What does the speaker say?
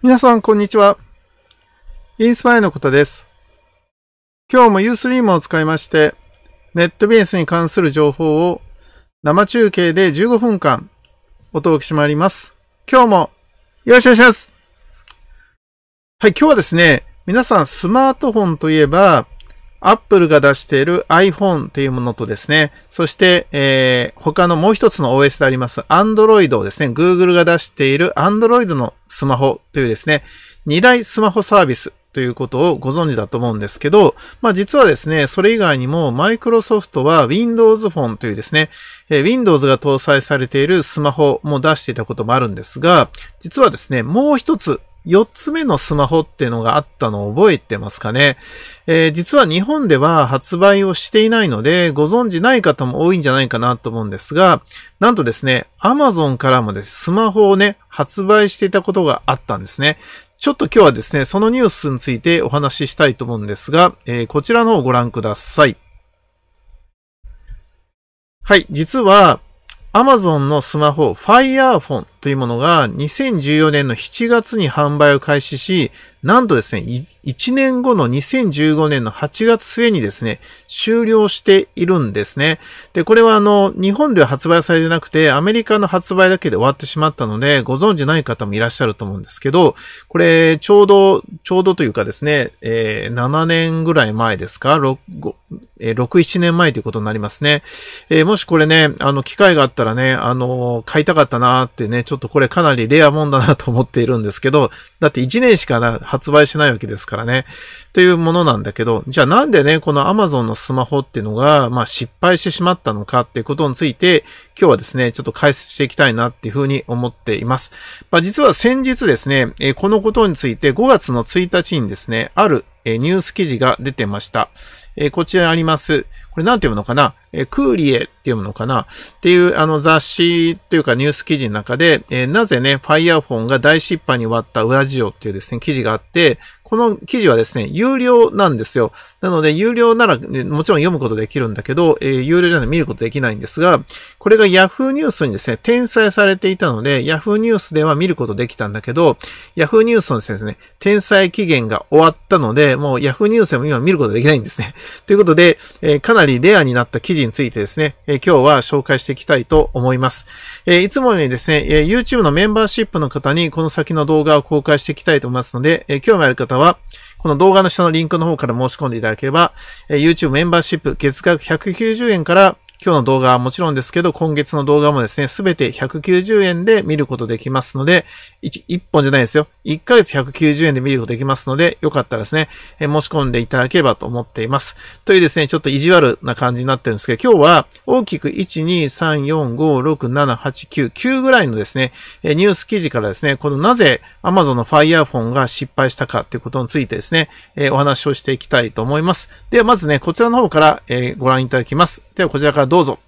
皆さん、こんにちは。インスパイのことです。今日も Ustream を使いまして、ネットベースに関する情報を生中継で15分間お届けしまいります。今日もよろしくお願いします。はい、今日はですね、皆さんスマートフォンといえば、Apple が出している iPhone っていうものとですね、そして、えー、他のもう一つの OS であります Android をですね、Google が出している Android のスマホというですね、2大スマホサービスということをご存知だと思うんですけど、まあ実はですね、それ以外にも Microsoft は Windows フォンというですね、えー、Windows が搭載されているスマホも出していたこともあるんですが、実はですね、もう一つ4つ目のスマホっていうのがあったのを覚えてますかね、えー、実は日本では発売をしていないので、ご存知ない方も多いんじゃないかなと思うんですが、なんとですね、Amazon からもです、スマホをね、発売していたことがあったんですね。ちょっと今日はですね、そのニュースについてお話ししたいと思うんですが、えー、こちらの方をご覧ください。はい、実は、Amazon のスマホ Firephone というものが2014年の7月に販売を開始し、なんとですね、1年後の2015年の8月末にですね、終了しているんですね。で、これはあの、日本では発売されてなくて、アメリカの発売だけで終わってしまったので、ご存知ない方もいらっしゃると思うんですけど、これ、ちょうど、ちょうどというかですね、えー、7年ぐらい前ですか、6、え6、7年前ということになりますね。えー、もしこれね、あの、機会があったらね、あのー、買いたかったなーってね、ちょっとこれかなりレアもんだなと思っているんですけど、だって1年しか発売しないわけですからね、というものなんだけど、じゃあなんでね、この Amazon のスマホっていうのが、まあ、失敗してしまったのかっていうことについて、今日はですね、ちょっと解説していきたいなっていうふうに思っています。まあ、実は先日ですね、えー、このことについて5月の1日にですね、あるニュース記事が出てました。こちらにあります。これなんて読むのかな、えー、クーリエって読むのかなっていうあの雑誌というかニュース記事の中で、えー、なぜね、ファイヤーフォンが大失敗に終わった裏事情っていうですね、記事があって、この記事はですね、有料なんですよ。なので、有料なら、ね、もちろん読むことできるんだけど、えー、有料じゃない見ることできないんですが、これが Yahoo ニュースにですね、転載されていたので、Yahoo ニュースでは見ることできたんだけど、Yahoo ニュースのですね、転載期限が終わったので、もう Yahoo ニュースでも今見ることできないんですね。ということで、えー、かなりりレアになった記事についてですね、え今日は紹介していきたいと思います。えいつもよりですね、え YouTube のメンバーシップの方にこの先の動画を公開していきたいと思いますので、え興味ある方は、この動画の下のリンクの方から申し込んでいただければ、え YouTube メンバーシップ月額190円から今日の動画はもちろんですけど、今月の動画もですね、すべて190円で見ることできますので、1, 1本じゃないですよ。1ヶ月190円で見ることできますので、よかったらですね、え申し込んでいただければと思っています。というですね、ちょっと意地悪な感じになってるんですけど、今日は大きく1、2、3、4、5、6、7、8、9、9ぐらいのですね、ニュース記事からですね、このなぜ Amazon の Fire Phone が失敗したかということについてですね、えお話をしていきたいと思います。ではまずね、こちらの方から、えご覧いただきます。ではこちらからどうぞ。